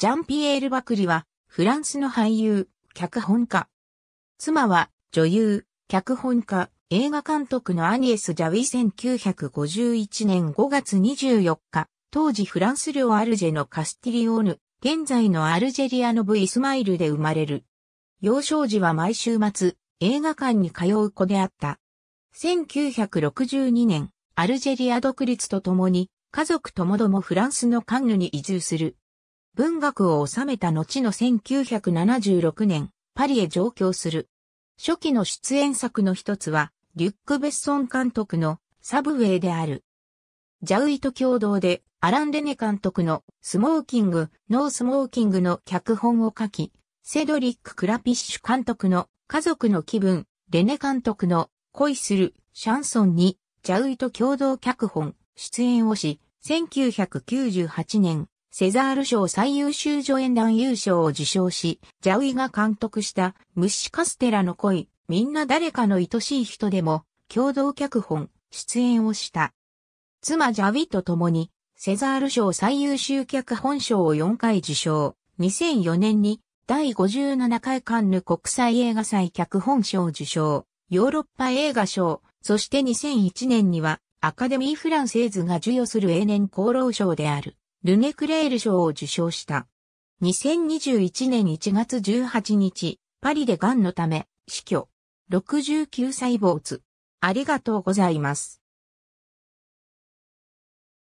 ジャンピエール・バクリは、フランスの俳優、脚本家。妻は、女優、脚本家、映画監督のアニエス・ジャウィ1951年5月24日、当時フランス領アルジェのカスティリオーヌ、現在のアルジェリアのブ・イスマイルで生まれる。幼少時は毎週末、映画館に通う子であった。1962年、アルジェリア独立とともに、家族ともどもフランスのカンヌに移住する。文学を収めた後の1976年、パリへ上京する。初期の出演作の一つは、リュック・ベッソン監督のサブウェイである。ジャウイと共同で、アラン・レネ監督のスモーキング、ノースモーキングの脚本を書き、セドリック・クラピッシュ監督の家族の気分、レネ監督の恋するシャンソンに、ジャウイと共同脚本、出演をし、1998年、セザール賞最優秀助演男優賞を受賞し、ジャウイが監督したムシカステラの恋、みんな誰かの愛しい人でも、共同脚本、出演をした。妻ジャウィと共に、セザール賞最優秀脚本賞を4回受賞。2004年に第57回カンヌ国際映画祭脚本賞受賞、ヨーロッパ映画賞、そして2001年にはアカデミー・フランセーズが授与する永年功労賞である。ルネクレール賞を受賞した。2021年1月18日、パリで癌のため、死去。69歳坊主。ありがとうございます。